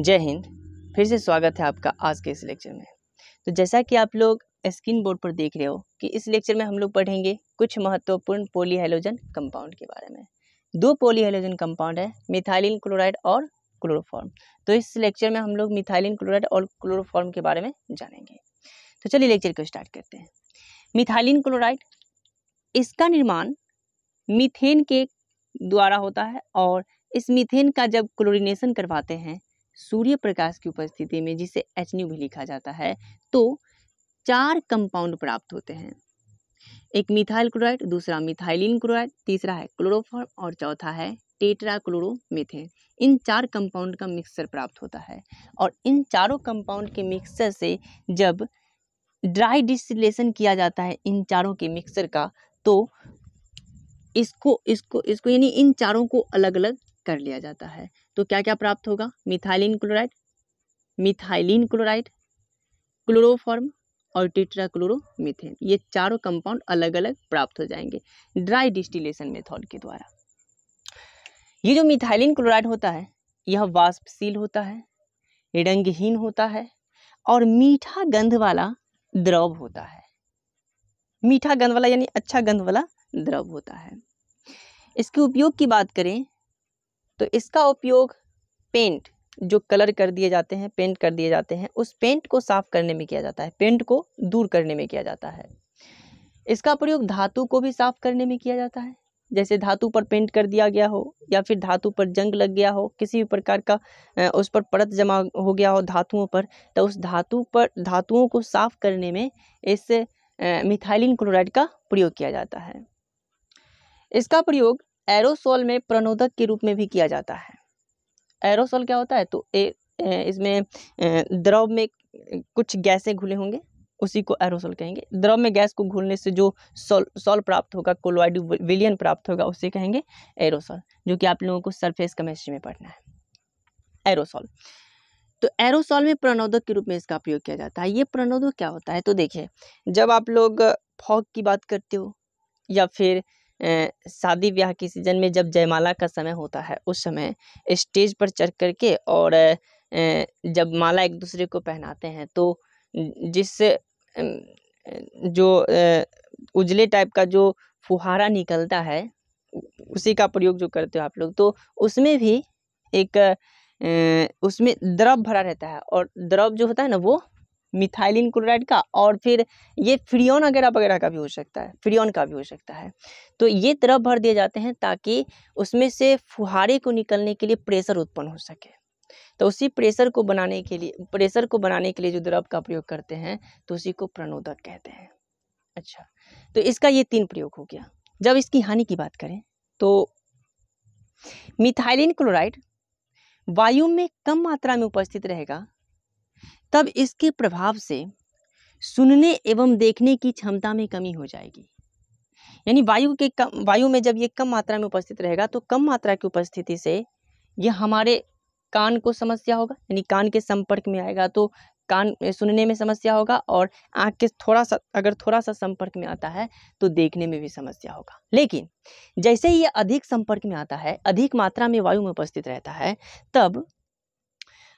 जय हिंद फिर से स्वागत है आपका आज के इस लेक्चर में तो जैसा कि आप लोग स्क्रीन बोर्ड पर देख रहे हो कि इस लेक्चर में हम लोग पढ़ेंगे कुछ महत्वपूर्ण पोलीहाइलोजन कंपाउंड के बारे में दो पोलीहाइलोजन कंपाउंड है मिथाइलिन क्लोराइड और क्लोरोफॉर्म तो इस लेक्चर में हम लोग मिथाइलिन क्लोराइड और क्लोरोफॉर्म के बारे में जानेंगे तो चलिए लेक्चर को स्टार्ट करते हैं मिथाइलिन क्लोराइड इसका निर्माण मिथेन के द्वारा होता है और इस मिथेन का जब क्लोरिनेशन करवाते हैं सूर्य प्रकाश की उपस्थिति में जिसे एच न्यू भी लिखा जाता है तो चार कंपाउंड प्राप्त होते हैं एक मिथाइल क्लोराइड दूसरा मिथाइलिन क्लोराइड तीसरा है क्लोरोफॉर्म और चौथा है क्लोरो क्लोरोमेथेन इन चार कंपाउंड का मिक्सचर प्राप्त होता है और इन चारों कंपाउंड के मिक्सचर से जब ड्राई डिस्टिलेशन किया जाता है इन चारों के मिक्सचर का तो इसको इसको इसको यानी इन चारों को अलग अलग कर लिया जाता है तो क्या क्या प्राप्त होगा methylene chloride methylene chloride chloroform और मिथेन ये चारों कंपाउंड अलग अलग प्राप्त हो जाएंगे ड्राई डिस्टिलेशन मेथड के द्वारा ये जो मिथाइलिन क्लोराइड होता है यह वाष्पशील होता है रंगहीन होता है और मीठा गंध वाला द्रव होता है मीठा गंध वाला यानी अच्छा गंध वाला द्रव होता है इसके उपयोग की बात करें तो इसका उपयोग पेंट जो कलर कर दिए जाते हैं पेंट कर दिए जाते हैं उस पेंट को साफ करने में किया जाता है पेंट को दूर करने में किया जाता है इसका प्रयोग धातु को भी साफ करने में किया जाता है जैसे धातु पर पेंट कर दिया गया हो या फिर धातु पर जंग लग गया हो किसी भी प्रकार का उस पर परत जमा हो गया हो धातुओं पर तो उस धातु पर धातुओं को साफ करने में इस मिथाइलिन क्लोराइड का प्रयोग किया जाता है इसका प्रयोग एरोसोल में प्रणोदक के रूप में भी किया जाता है एरोसोल क्या होता है तो ए, ए इसमें द्रव में कुछ गैसें घुले होंगे उसी को एरोसोल कहेंगे द्रव में गैस को घुलने से जो सोल सोल प्राप्त होगा कोलोइड विलियन प्राप्त होगा उसे कहेंगे एरोसोल जो कि आप लोगों को सरफेस केमिस्ट्री में पढ़ना है एरोसोल तो एरोसॉल में प्रणोदक के रूप में इसका उपयोग किया जाता है ये प्रणोदक क्या होता है तो देखिए जब आप लोग फॉग की बात करते हो या फिर शादी ब्याह के सीज़न में जब जयमाला का समय होता है उस समय स्टेज पर चढ़ कर के और जब माला एक दूसरे को पहनाते हैं तो जिस जो उजले टाइप का जो फुहारा निकलता है उसी का प्रयोग जो करते हो आप लोग तो उसमें भी एक उसमें द्रव भरा रहता है और द्रव जो होता है ना वो मिथाइलिन क्लोराइड का और फिर ये फ्रियोन वगैरह वगैरह का भी हो सकता है फ्रियन का भी हो सकता है तो ये तरफ भर दिए जाते हैं ताकि उसमें से फुहारे को निकलने के लिए प्रेशर उत्पन्न हो सके तो उसी प्रेशर को बनाने के लिए प्रेशर को बनाने के लिए जो द्रव का प्रयोग करते हैं तो उसी को प्रणोदक कहते हैं अच्छा तो इसका ये तीन प्रयोग हो गया जब इसकी हानि की बात करें तो मिथाइलिन क्लोराइड वायु में कम मात्रा में उपस्थित रहेगा तब इसके प्रभाव से सुनने एवं देखने की क्षमता में कमी हो जाएगी यानी वायु के कम वायु में जब ये कम मात्रा में उपस्थित रहेगा तो कम मात्रा की उपस्थिति से यह हमारे कान को समस्या होगा यानी कान के संपर्क में आएगा तो कान सुनने में समस्या होगा और आँख के थोड़ा सा अगर थोड़ा सा संपर्क में आता है तो देखने में भी समस्या होगा लेकिन जैसे ही ये अधिक संपर्क में आता है अधिक मात्रा में वायु में उपस्थित रहता है तब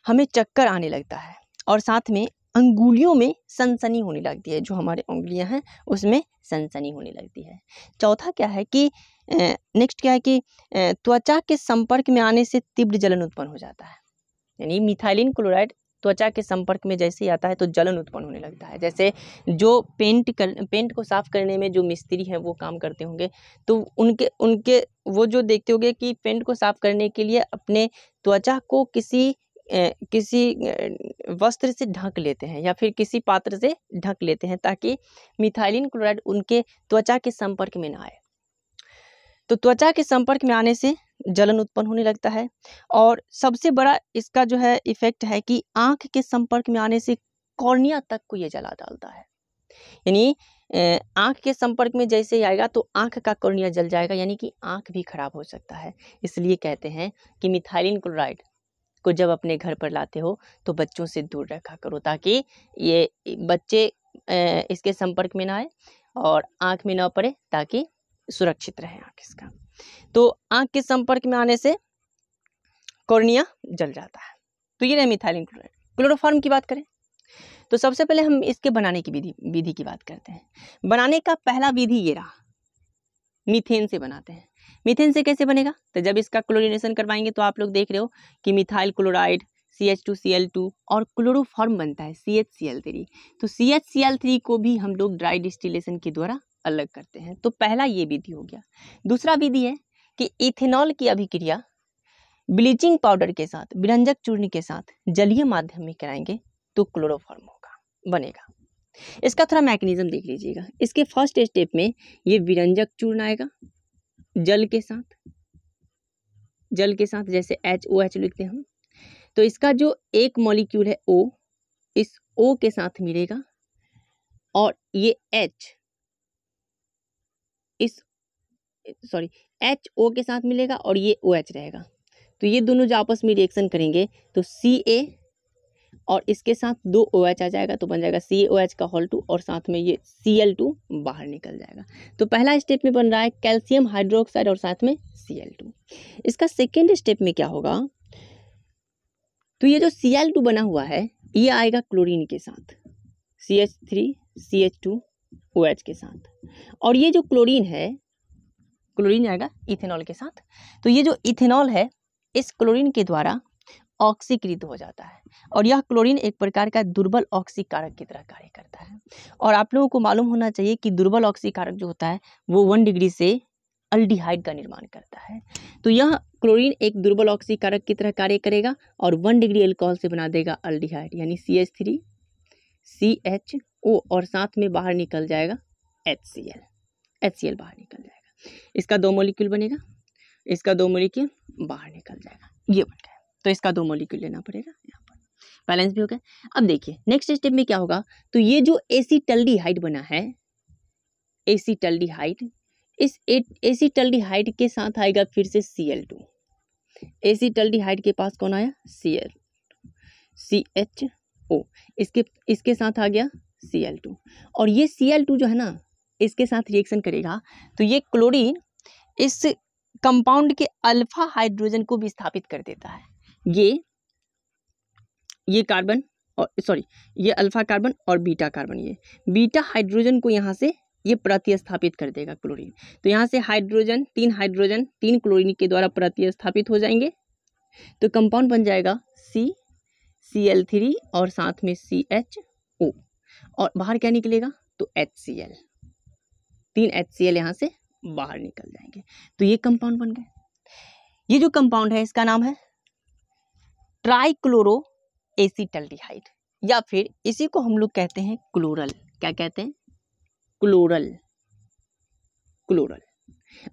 हमें चक्कर आने लगता है और साथ में अंगुलियों में सनसनी होने लगती है जो हमारे उंगलियां हैं उसमें सनसनी होने लगती है चौथा क्या है कि नेक्स्ट क्या है कि त्वचा के संपर्क में आने से तीव्र जलन उत्पन्न हो जाता है यानी मिथाइलिन क्लोराइड त्वचा के संपर्क में जैसे ही आता है तो जलन उत्पन्न होने लगता है जैसे जो पेंट कर पेंट को साफ़ करने में जो मिस्त्री हैं वो काम करते होंगे तो उनके उनके वो जो देखते होंगे कि पेंट को साफ़ करने के लिए अपने त्वचा को किसी किसी वस्त्र से ढक लेते हैं या फिर किसी पात्र से ढक लेते हैं ताकि मिथाइलिन क्लोराइड उनके त्वचा के संपर्क में ना आए तो त्वचा के संपर्क में आने से जलन उत्पन्न होने लगता है और सबसे बड़ा इसका जो है इफेक्ट है कि आंख के संपर्क में आने से कॉर्निया तक को ये जला डालता है यानी आंख के संपर्क में जैसे ही आएगा तो आंख का कॉर्निया जल जाएगा यानी कि आंख भी खराब हो सकता है इसलिए कहते हैं कि मिथाइलिन क्लोराइड को जब अपने घर पर लाते हो तो बच्चों से दूर रखा करो ताकि ये बच्चे इसके संपर्क में ना आए और आँख में ना पड़े ताकि सुरक्षित रहे आँख इसका तो आँख के संपर्क में आने से कॉर्निया जल जाता है तो ये रहे मिथाइलिन क्लोराइड क्लोरोफॉर्म की बात करें तो सबसे पहले हम इसके बनाने की विधि विधि की बात करते हैं बनाने का पहला विधि ये रहा मीथेन से बनाते हैं मिथेन से कैसे बनेगा तो जब इसका क्लोरिनेशन करवाएंगे तो आप लोग देख रहे हो कि methyl chloride C H two C L two और क्लोरोफॉर्म बनता है C H C L three तो C H C L three को भी हम लोग ड्राई डिस्टिलेशन के द्वारा अलग करते हैं तो पहला ये विधि हो गया दूसरा विधि है कि इथेनॉल की अभिक्रिया ब्लीचिंग पाउडर के साथ विरंजक चूर्ण के साथ जलीय माध्यम में कराएंगे तो क्लोरोफॉर्म होगा बनेगा इसका थोड़ा मैकेनिज्म देख लीजिएगा इसके फर्स्ट स्टेप में ये विरंजक चूर्ण आएगा जल के साथ जल के साथ जैसे एच ओ एच लिखते हैं तो इसका जो एक मॉलिक्यूल है ओ इस ओ के साथ मिलेगा और ये एच इस सॉरी एच ओ के साथ मिलेगा और ये ओ OH एच रहेगा तो ये दोनों जो आपस में रिएक्शन करेंगे तो सी ए और इसके साथ दो ओ OH आ जाएगा तो बन जाएगा सी ओ OH का हॉल टू और साथ में ये सी एल टू बाहर निकल जाएगा तो पहला स्टेप में बन रहा है कैल्शियम हाइड्रोक्साइड और साथ में सी एल टू इसका सेकेंड स्टेप में क्या होगा तो ये जो सी एल टू बना हुआ है ये आएगा क्लोरीन के साथ C H three C H two O OH के साथ और ये जो क्लोरीन है क्लोरीन आएगा इथेनॉल के साथ तो ये जो इथेनॉल है इस क्लोरीन के द्वारा ऑक्सीकृत हो जाता है और यह क्लोरीन एक प्रकार का दुर्बल ऑक्सी कारक की तरह कार्य करता है और आप लोगों को मालूम होना चाहिए कि दुर्बल ऑक्सी कारक जो होता है वो वन डिग्री से अल्डिहाइड का निर्माण करता है तो यह क्लोरीन एक दुर्बल ऑक्सी कारक की तरह कार्य करेगा और वन डिग्री एल्कोहल से बना देगा अल्डिहाइड यानी C H three C H O और साथ में बाहर निकल जाएगा H C L H C L बाहर निकल जाएगा इसका दो मोलिक्यूल बनेगा इसका दो मोलिक्यूल बाहर निकल जाएगा ये बन गया तो इसका दो मोलिक्यूल लेना पड़ेगा यहाँ पर बैलेंस भी हो गया अब देखिए नेक्स्ट स्टेप में क्या होगा तो ये जो हाइट बना है हाइट इस हाइट के साथ आएगा फिर से सी एल टू हाइट के पास कौन आया सी एल सी एच ओ इसके इसके साथ आ गया सी एल टू और ये सी एल टू जो है ना इसके साथ रिएक्शन करेगा तो ये क्लोरीन इस कंपाउंड के अल्फा हाइड्रोजन को विस्थापित कर देता है ये ये कार्बन और सॉरी ये अल्फा कार्बन और बीटा कार्बन ये बीटा हाइड्रोजन को यहाँ से ये प्रतिस्थापित कर देगा क्लोरीन तो यहाँ से हाइड्रोजन तीन हाइड्रोजन तीन क्लोरीन के द्वारा प्रतिस्थापित हो जाएंगे तो कंपाउंड बन जाएगा सी सी एल थ्री और साथ में सी एच ओ और बाहर क्या निकलेगा तो एच सी एल तीन एच सी एल यहाँ से बाहर निकल जाएंगे तो ये कंपाउंड बन गए ये जो कंपाउंड है इसका नाम है ट्राईक्लोरो एसिटल्डिहाइड या फिर इसी को हम लोग कहते हैं क्लोरल क्या कहते हैं क्लोरल क्लोरल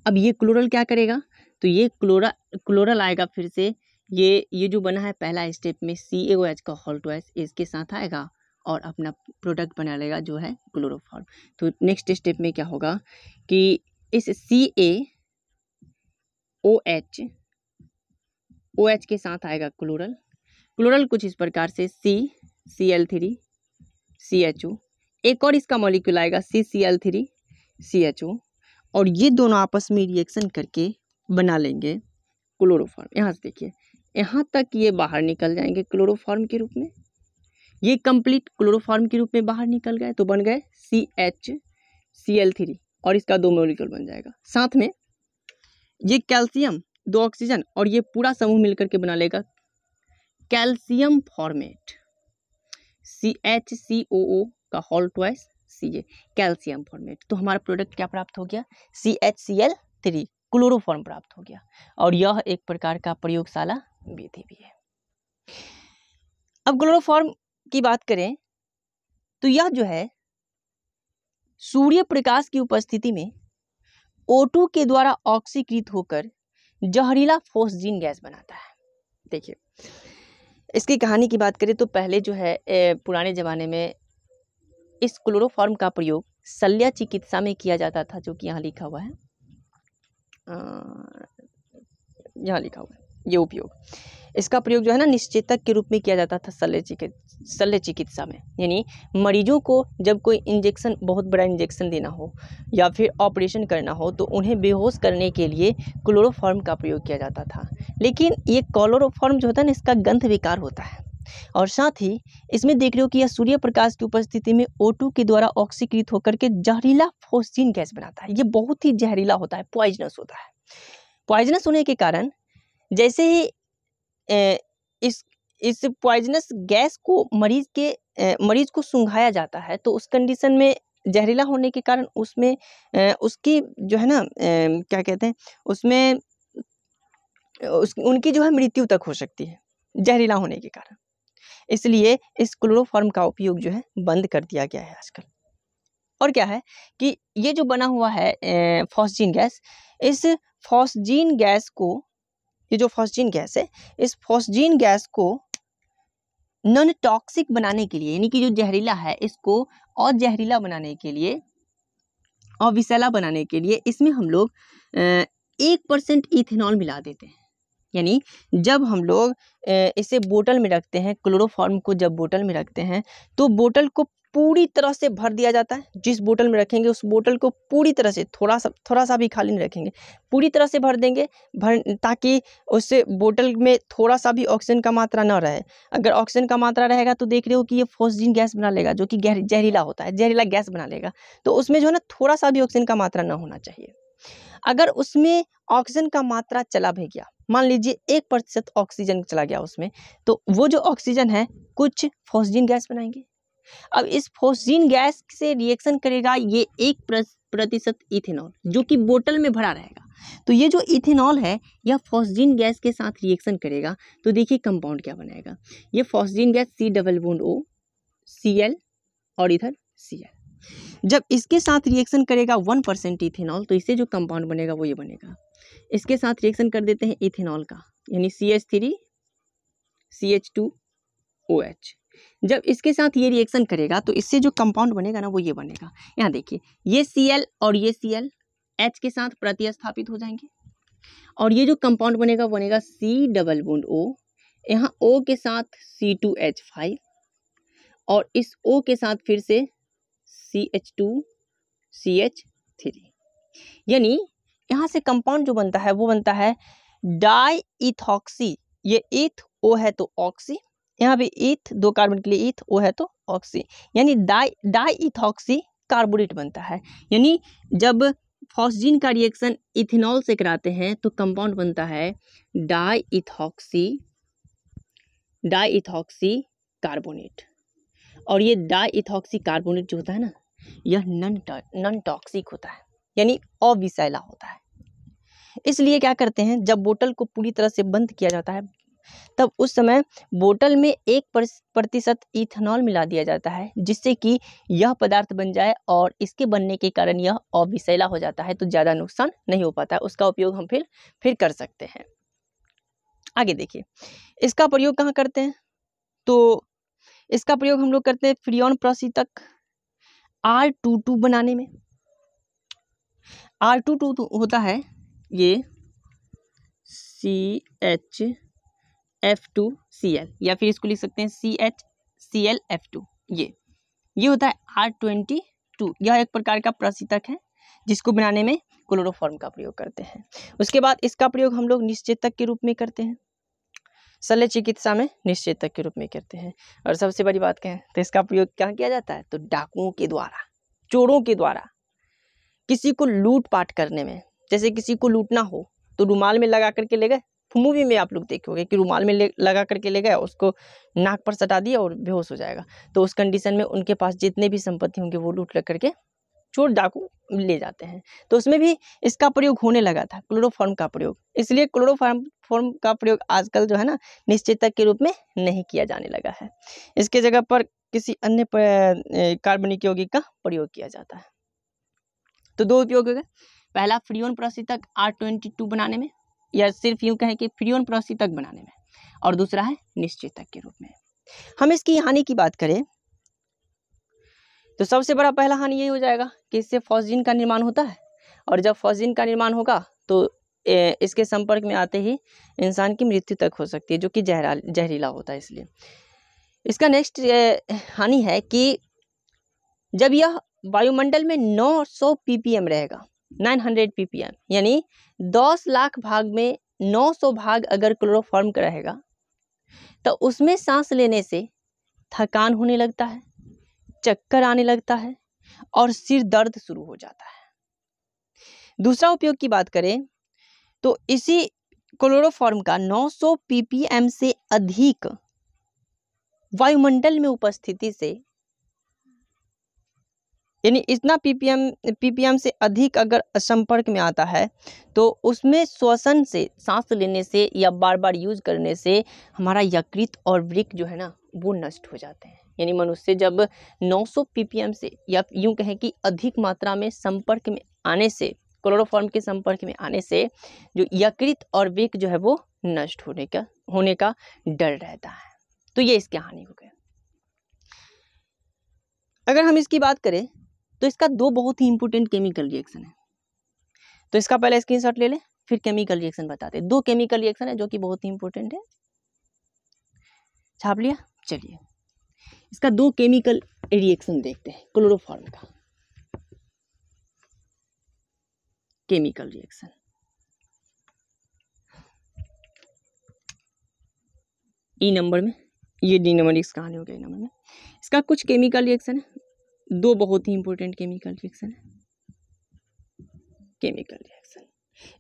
अब ये क्लोरल क्या करेगा तो ये क्लोरा क्लोरल आएगा फिर से ये ये जो बना है पहला स्टेप में सी ए ओ एच का टू वॉइस इसके साथ आएगा और अपना प्रोडक्ट बना लेगा जो है क्लोरोफॉर्म तो नेक्स्ट स्टेप में क्या होगा कि इस सी A O H O OH के साथ आएगा क्लोरल क्लोरल कुछ इस प्रकार से C C L three C H O एक और इसका मॉलिक्यूल आएगा C C L three C H O और ये दोनों आपस में रिएक्शन करके बना लेंगे क्लोरोफॉर्म यहाँ से देखिए यहाँ तक ये बाहर निकल जाएंगे क्लोरोफॉर्म के रूप में ये कंप्लीट क्लोरोफॉर्म के रूप में बाहर निकल गए तो बन गए C H C L three और इसका दो मॉलिक्यूल बन जाएगा साथ में ये कैल्शियम दो ऑक्सीजन और ये पूरा समूह मिलकर के बना लेगा calcium formate C H C O O का whole twice C A calcium formate तो हमारा प्रोडक्ट क्या प्राप्त हो गया C H C L three chloroform प्राप्त हो गया और यह एक प्रकार का प्रयोगशाला विधि भी है अब क्लोरोफॉर्म की बात करें तो यह जो है सूर्य प्रकाश की उपस्थिति में ओटू के द्वारा ऑक्सीकृत होकर जहरीला फोसजीन गैस बनाता है देखिए इसकी कहानी की बात करें तो पहले जो है पुराने ज़माने में इस क्लोरोफॉर्म का प्रयोग शल्य चिकित्सा में किया जाता था जो कि यहाँ लिखा हुआ है यहाँ लिखा हुआ है ये उपयोग इसका प्रयोग जो है ना निश्चेतक के रूप में किया जाता था शल्य चिकित्सा शल्य चिकित्सा में यानी मरीजों को जब कोई इंजेक्शन बहुत बड़ा इंजेक्शन देना हो या फिर ऑपरेशन करना हो तो उन्हें बेहोश करने के लिए क्लोरोफॉर्म का प्रयोग किया जाता था लेकिन ये क्लोरोफॉर्म जो होता है ना इसका गंध विकार होता है और साथ ही इसमें देख रहे हो कि यह सूर्य प्रकाश की उपस्थिति में O2 के द्वारा ऑक्सीकृत होकर के जहरीला फोसिन गैस बनाता है ये बहुत ही जहरीला होता है पॉइजनस होता है पॉइजनस होने के कारण जैसे ही इस इस पॉइजनस गैस को मरीज के मरीज को सूंघाया जाता है तो उस कंडीशन में जहरीला होने के कारण उसमें उसकी जो है ना क्या कहते हैं उसमें उस उनकी जो है मृत्यु तक हो सकती है जहरीला होने के कारण इसलिए इस क्लोरोफॉर्म का उपयोग जो है बंद कर दिया गया है आजकल और क्या है कि ये जो बना हुआ है फॉस्जीन गैस इस फॉस्जीन गैस को ये जो फॉस्जीन गैस है इस फॉस्जीन गैस को नॉन टॉक्सिक बनाने के लिए यानी कि जो जहरीला है इसको और जहरीला बनाने के लिए और विसला बनाने के लिए इसमें हम लोग एक परसेंट इथेनॉल मिला देते हैं यानी जब हम लोग इसे बोतल में रखते हैं क्लोरोफॉर्म को जब बोतल में रखते हैं तो बोतल को पूरी तरह से भर दिया जाता है जिस बोतल में रखेंगे उस बोतल को पूरी तरह से थोड़ा सा थोड़ा सा भी खाली नहीं रखेंगे पूरी तरह से भर देंगे भर ताकि उस बोतल में थोड़ा सा भी ऑक्सीजन का मात्रा ना रहे अगर ऑक्सीजन का मात्रा रहेगा तो देख रहे हो कि ये फोसजीन गैस बना लेगा जो कि जहरीला होता है जहरीला गैस बना लेगा तो उसमें जो है ना थोड़ा सा भी ऑक्सीजन का मात्रा ना होना चाहिए अगर उसमें ऑक्सीजन का मात्रा चला भी गया मान लीजिए एक प्रतिशत ऑक्सीजन चला गया उसमें तो वो जो ऑक्सीजन है कुछ फोसजीन गैस बनाएंगे अब इस फोसिन गैस से रिएक्शन करेगा ये एक प्रतिशत इथेनॉल जो कि बोतल में भरा रहेगा तो ये जो इथेनॉल है यह फोसजीन गैस के साथ रिएक्शन करेगा तो देखिए कंपाउंड क्या बनाएगा ये phosgene gas C double bond O C L और इधर सी एल जब इसके साथ रिएक्शन करेगा वन परसेंट इथेनॉल तो इससे जो कंपाउंड बनेगा वो ये बनेगा इसके साथ रिएक्शन कर देते हैं इथेनॉल का यानी C H three C H two O H जब इसके साथ ये रिएक्शन करेगा तो इससे जो कंपाउंड बनेगा ना वो ये बनेगा यहाँ देखिए ये सी एल और ये सी एल एच के साथ प्रतिस्थापित हो जाएंगे और ये जो कंपाउंड बनेगा बनेगा सी डबल बोन्ड ओ यहाँ ओ के साथ सी टू एच फाइव और इस ओ के साथ फिर से C H two C H three यानी यहाँ से कंपाउंड जो बनता है वो बनता है डाई इथॉक्सी ये इथ ओ है तो ऑक्सी यहाँ पे ईथ दो कार्बन के लिए ईथ वो है तो ऑक्सी यानी डाई डाई इथॉक्सी कार्बोरेट बनता है यानी जब फॉस्जीन का रिएक्शन इथेनॉल से कराते हैं तो कंपाउंड बनता है di ethoxy di ethoxy carbonate और ये डाई इथॉक्सी कार्बोनेट जो होता है ना यह नन नन टॉक्सिक होता है यानी अविसैला होता है इसलिए क्या करते हैं जब बोतल को पूरी तरह से बंद किया जाता है तब उस समय बोतल में एक प्रतिशत इथेनॉल मिला दिया जाता है जिससे कि यह पदार्थ बन जाए और इसके बनने के कारण यह अविशैला हो जाता है तो ज़्यादा नुकसान नहीं हो पाता है उसका उपयोग हम फिर फिर कर सकते हैं आगे देखिए इसका प्रयोग कहाँ करते हैं तो इसका प्रयोग हम लोग करते हैं फ्रियन प्रोसीतक आर टू टू बनाने में आर टू टू तो होता है ये C H F two C L या फिर इसको लिख सकते हैं C H C L F two ये ये होता है आर ट्वेंटी टू यह एक प्रकार का प्रशीतक है जिसको बनाने में क्लोरोफॉर्म का प्रयोग करते हैं उसके बाद इसका प्रयोग हम लोग निश्चेतक के रूप में करते हैं शल्य चिकित्सा में निश्चेतक के रूप में करते हैं और सबसे बड़ी बात कहें तो इसका प्रयोग कहाँ किया जाता है तो डाकुओं के द्वारा चोरों के द्वारा किसी को लूट पाट करने में जैसे किसी को लूटना हो तो रुमाल में लगा करके ले गए मूवी में आप लोग देखोगे कि रुमाल में लगा करके ले गया उसको नाक पर सटा दिया और बेहोश हो जाएगा तो उस कंडीशन में उनके पास जितने भी संपत्ति होंगे वो लूट लग करके चोर डाकू ले जाते हैं तो उसमें भी इसका प्रयोग होने लगा था क्लोरोफॉर्म का प्रयोग इसलिए क्लोरोफॉर्म फॉर्म का प्रयोग आजकल जो है ना निश्चेतक के रूप में नहीं किया जाने लगा है इसके जगह पर किसी अन्य कार्बनिक यौगिक का प्रयोग किया जाता है तो दो उपयोग हो गए पहला फ्रियोन प्रसितक आर ट्वेंटी टू बनाने में या सिर्फ यूँ कहें कि फ्रियोन प्रसितक बनाने में और दूसरा है निश्चितक के रूप में हम इसकी हानि की बात करें तो सबसे बड़ा पहला हानि यही हो जाएगा कि इससे फॉजिन का निर्माण होता है और जब फॉजिन का निर्माण होगा तो इसके संपर्क में आते ही इंसान की मृत्यु तक हो सकती है जो कि जहरा जहरीला होता है इसलिए इसका नेक्स्ट हानि है कि जब यह वायुमंडल में 900 ppm रहेगा 900 ppm यानी 10 लाख भाग में 900 भाग अगर क्लोरोफॉर्म का रहेगा तो उसमें सांस लेने से थकान होने लगता है चक्कर आने लगता है और सिर दर्द शुरू हो जाता है दूसरा उपयोग की बात करें तो इसी क्लोरोफॉर्म का 900 ppm से अधिक वायुमंडल में उपस्थिति से यानी इतना पीपीएम पीपीएम से अधिक अगर संपर्क में आता है तो उसमें श्वसन से सांस लेने से या बार बार यूज करने से हमारा यकृत और वृक जो है ना वो नष्ट हो जाते हैं यानी मनुष्य जब 900 पीपीएम से या यूं कहें कि अधिक मात्रा में संपर्क में आने से क्लोरोफॉर्म के संपर्क में आने से जो यकृत और वृक जो है वो नष्ट होने का होने का डर रहता है तो ये इसकी हानि हो गया अगर हम इसकी बात करें तो इसका दो बहुत ही इंपॉर्टेंट केमिकल रिएक्शन है तो इसका पहले स्क्रीनशॉट ले लें फिर केमिकल रिएक्शन बताते हैं दो केमिकल रिएक्शन है जो कि बहुत ही इंपॉर्टेंट है छाप लिया चलिए इसका दो केमिकल रिएक्शन देखते हैं क्लोरोफॉर्म का केमिकल रिएक्शन ई नंबर में ये डी नंबर इसका हो गया नंबर e में इसका कुछ केमिकल रिएक्शन है दो बहुत ही इंपॉर्टेंट केमिकल रिएक्शन है केमिकल रिएक्शन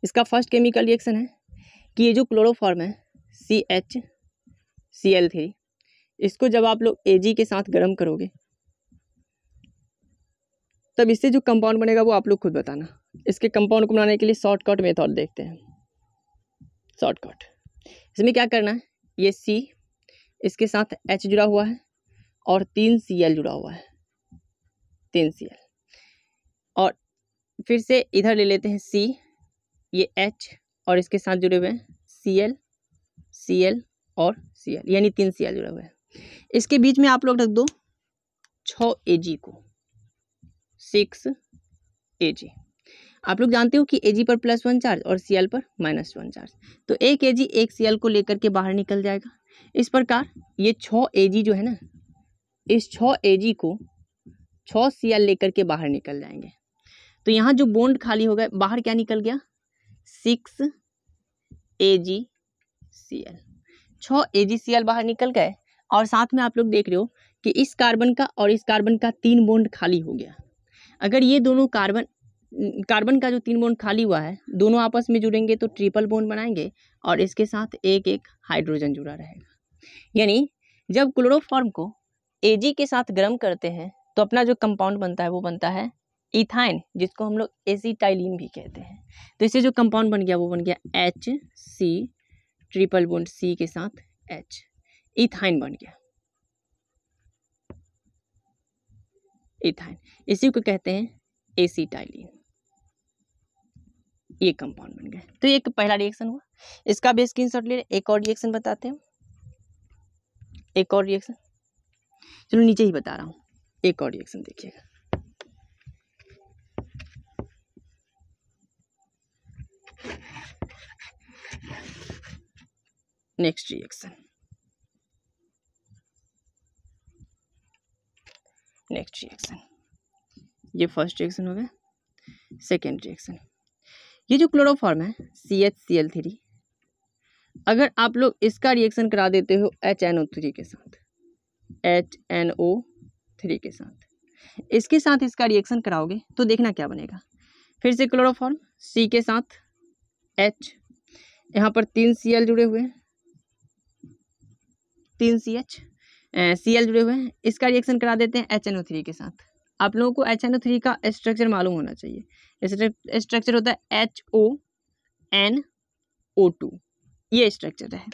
इसका फर्स्ट केमिकल रिएक्शन है कि ये जो क्लोरोफॉर्म है C H C L three इसको जब आप लोग ए जी के साथ गर्म करोगे तब इससे जो कंपाउंड बनेगा वो आप लोग खुद बताना इसके कंपाउंड को बनाने के लिए शॉर्टकट मेथड देखते हैं शॉर्टकट इसमें क्या करना है ये सी इसके साथ एच जुड़ा हुआ है और तीन सी एल जुड़ा हुआ है तीन सी एल और फिर से इधर ले लेते हैं सी ये एच और इसके साथ जुड़े हुए हैं सी एल सी एल और सी एल यानी तीन सी एल जुड़े हुए हैं इसके बीच में आप लोग रख दो छ ए जी को सिक्स ए जी आप लोग जानते हो कि ए जी पर प्लस वन चार्ज और सी एल पर माइनस वन चार्ज तो एक ए जी एक सी एल को लेकर के बाहर निकल जाएगा इस प्रकार ये छ ए जी जो है ना इस छ ए जी को छः सी लेकर के बाहर निकल जाएंगे तो यहाँ जो बोन्ड खाली हो गया बाहर क्या निकल गया सिक्स ए जी सी एल छः ए जी सी एल बाहर निकल गए और साथ में आप लोग देख रहे हो कि इस कार्बन का और इस कार्बन का तीन बोन्ड खाली हो गया अगर ये दोनों कार्बन कार्बन का जो तीन बोन्ड खाली हुआ है दोनों आपस में जुड़ेंगे तो ट्रिपल बोन्ड बनाएंगे और इसके साथ एक एक हाइड्रोजन जुड़ा रहेगा यानी जब क्लोरोफॉर्म को एजी के साथ गर्म करते हैं तो अपना जो कंपाउंड बनता है वो बनता है इथाइन जिसको हम लोग एसीटाइलिन भी कहते हैं तो इससे जो कंपाउंड बन गया वो बन गया H C triple bond C के साथ एच इथाइन बन गया इथाइन इसी को कहते हैं एसीटाइलिन ये कंपाउंड बन गया तो एक पहला रिएक्शन हुआ इसका भी स्क्रीन शॉट ले एक और रिएक्शन बताते हैं एक और रिएक्शन चलो नीचे ही बता रहा हूँ एक और रिएक्शन देखिएगा नेक्स्ट रिएक्शन नेक्स्ट रिएक्शन ये फर्स्ट रिएक्शन हो गया सेकेंड रिएक्शन ये जो क्लोरोफॉर्म है C H C L three अगर आप लोग इसका रिएक्शन करा देते हो एच एन ओ थ्री के साथ एच एन ओ थ्री के साथ इसके साथ इसका रिएक्शन कराओगे तो देखना क्या बनेगा फिर से क्लोरोफॉर्म सी के साथ एच यहाँ पर तीन सी एल जुड़े हुए तीन सी एच सी एल जुड़े हुए हैं इसका रिएक्शन करा देते हैं एच एन ओ थ्री के साथ आप लोगों को एच एन ओ थ्री का स्ट्रक्चर मालूम होना चाहिए स्ट्रक्चर होता है H O N O two ये स्ट्रक्चर है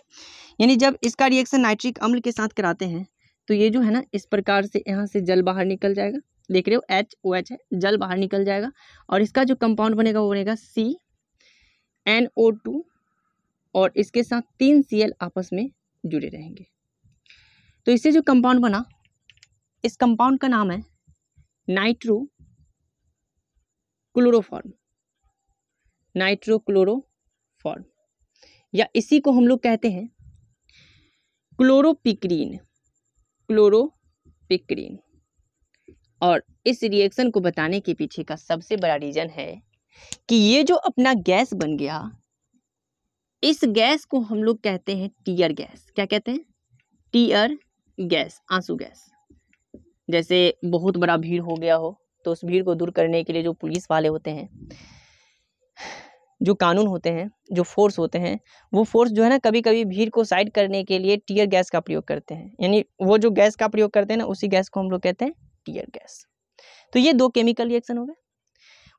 यानी जब इसका रिएक्शन नाइट्रिक अम्ल के साथ कराते हैं तो ये जो है ना इस प्रकार से यहाँ से जल बाहर निकल जाएगा देख रहे हो एच ओ एच है जल बाहर निकल जाएगा और इसका जो कंपाउंड बनेगा वो बनेगा सी एन ओ टू और इसके साथ तीन सी एल आपस में जुड़े रहेंगे तो इससे जो कंपाउंड बना इस कंपाउंड का नाम है नाइट्रो क्लोरोफॉर्म नाइट्रो क्लोरोफॉर्म या इसी को हम लोग कहते हैं क्लोरोपिक्रीन क्लोरोपिक्रीन और इस रिएक्शन को बताने के पीछे का सबसे बड़ा रीज़न है कि ये जो अपना गैस बन गया इस गैस को हम लोग कहते हैं टीयर गैस क्या कहते हैं टीयर गैस आंसू गैस जैसे बहुत बड़ा भीड़ हो गया हो तो उस भीड़ को दूर करने के लिए जो पुलिस वाले होते हैं जो कानून होते हैं जो फोर्स होते हैं वो फोर्स जो है ना कभी कभी भीड़ को साइड करने के लिए टीयर गैस का प्रयोग करते हैं यानी वो जो गैस का प्रयोग करते हैं ना उसी गैस को हम लोग कहते हैं टीयर गैस तो ये दो केमिकल रिएक्शन हो गए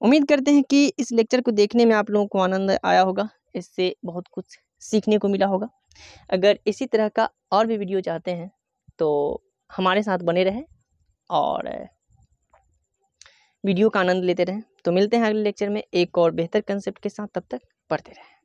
उम्मीद करते हैं कि इस लेक्चर को देखने में आप लोगों को आनंद आया होगा इससे बहुत कुछ सीखने को मिला होगा अगर इसी तरह का और भी वीडियो चाहते हैं तो हमारे साथ बने रहें और वीडियो का आनंद लेते रहें तो मिलते हैं अगले लेक्चर में एक और बेहतर कंसेप्ट के साथ तब तक पढ़ते रहें